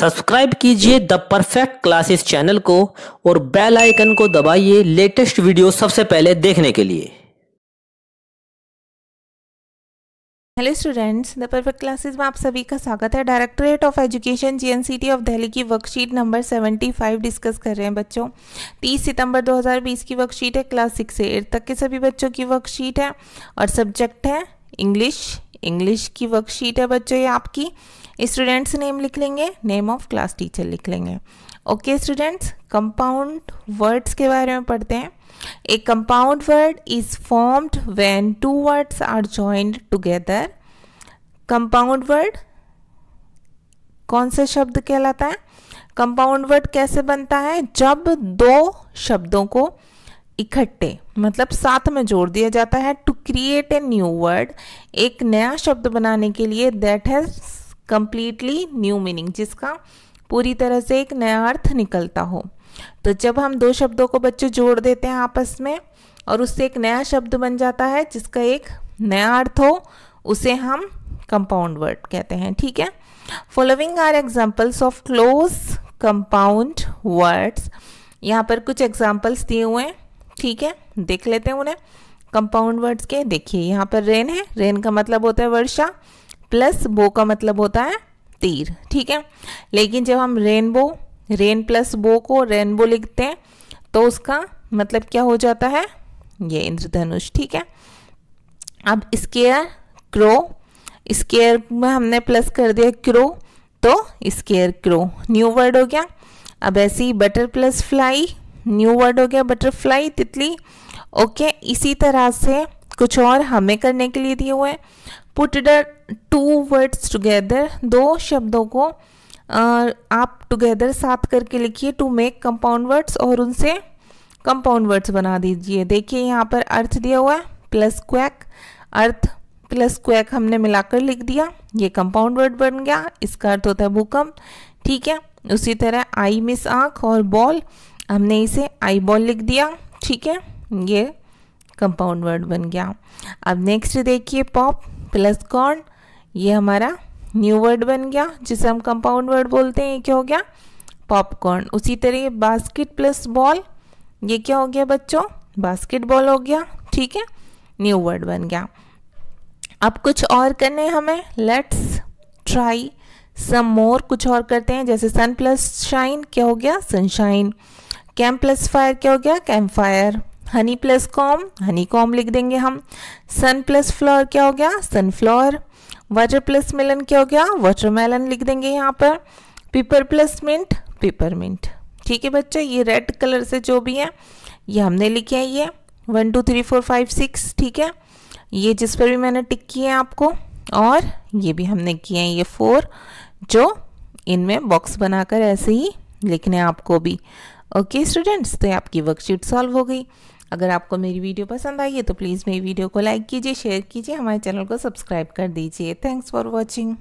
subscribe कीजिए the perfect classes channel को और बेल आइकन को दबाइए लेटेस्ट वीडियो सबसे पहले देखने के लिए hello students the perfect classes में आप सभी का स्वागत है directorate of education GNCT of Delhi की वर्कशीट नंबर 75 डिस्कस कर रहे हैं बच्चों 30 सितंबर 2020 की वर्कशीट है क्लास सिक्स से एट तक के सभी बच्चों की वर्कशीट है और सब्जेक्ट है इंग्लिश इंग्लिश की वर्कशीट है बच्चों ये आपकी स्टूडेंट्स नेम लिख लेंगे नेम ऑफ क्लास टीचर लिख लेंगे ओके स्टूडेंट्स कंपाउंड वर्ड्स के बारे में पढ़ते हैं a compound word is formed when two words are joined together compound word कौन सा शब्द कहलाता है कंपाउंड वर्ड कैसे बनता है जब दो शब्दों को इकट्ठे मतलब साथ में जोड़ दिया जाता है to create a new word एक नया शब्द बनाने के लिए that has completely new meaning जिसका पूरी तरह से एक नया अर्थ निकलता हो तो जब हम दो शब्दों को बच्चों जोड़ देते हैं आपस में और उससे एक नया शब्द बन जाता है जिसका एक नया अर्थ हो उसे हम कंपाउंड वर्ड कहते हैं ठीक है following are examples of close compound words यहाँ पर कुछ एग्जाम्पल्स दिए हुए हैं ठीक है देख लेते हैं उन्हें कंपाउंड वर्ड्स के देखिए यहाँ पर रेन है रेन का मतलब होता है वर्षा प्लस बो का मतलब होता है तीर ठीक है लेकिन जब हम रेनबो रेन प्लस बो को रेनबो लिखते हैं तो उसका मतलब क्या हो जाता है ये इंद्रधनुष ठीक है अब स्केयर क्रो स्केयर में हमने प्लस कर दिया क्रो तो स्केयर क्रो न्यू वर्ड हो गया अब ऐसे ही butter plus fly new word हो गया बटरफ्लाई तितली ओके इसी तरह से कुछ और हमें करने के लिए दिए हुए हैं put the two words together दो शब्दों को uh, आप टुगेदर साथ करके लिखिए टू मेक कंपाउंड वर्ड्स और उनसे कंपाउंड वर्ड्स बना दीजिए देखिए यहाँ पर अर्थ दिया हुआ है plus quake earth plus quake हमने मिलाकर लिख दिया ये कंपाउंड वर्ड बन गया इसका अर्थ होता है भूकंप ठीक है उसी तरह आई मिस आँख और बॉल हमने इसे आई बॉल लिख दिया ठीक है ये कंपाउंड वर्ड बन गया अब नेक्स्ट देखिए पॉप प्लस कॉर्न ये हमारा न्यू वर्ड बन गया जिसे हम कंपाउंड वर्ड बोलते हैं ये क्या हो गया पॉपकॉर्न उसी तरह बास्केट प्लस बॉल ये क्या हो गया बच्चों बास्केटबॉल हो गया ठीक है न्यू वर्ड बन गया अब कुछ और करने हमें लेट्स ट्राई सम मोर कुछ और करते हैं जैसे सन प्लस शाइन क्या हो गया सनशाइन कैम्प प्लस फायर क्या हो गया camp fire honey plus comb honey comb लिख देंगे हम सन प्लस फ्लोर क्या हो गया सनफ्लावर वाटर प्लस मेलन क्या हो गया वाटर मेलन लिख देंगे यहाँ पर पीपर प्लस मिंट पेपर मिंट ठीक है बच्चा ये रेड कलर से जो भी है ये हमने लिखे हैं ये one two three four five six ठीक है ये जिस पर भी मैंने टिक किए हैं आपको और ये भी हमने किए हैं ये फोर जो इनमें बॉक्स बनाकर ऐसे ही लिखने आपको भी ओके स्टूडेंट्स तो ये आपकी वर्कशीट सॉल्व हो गई अगर आपको मेरी वीडियो पसंद आई है तो प्लीज़ मेरी वीडियो को लाइक कीजिए शेयर कीजिए हमारे चैनल को सब्सक्राइब कर दीजिए थैंक्स फॉर वॉचिंग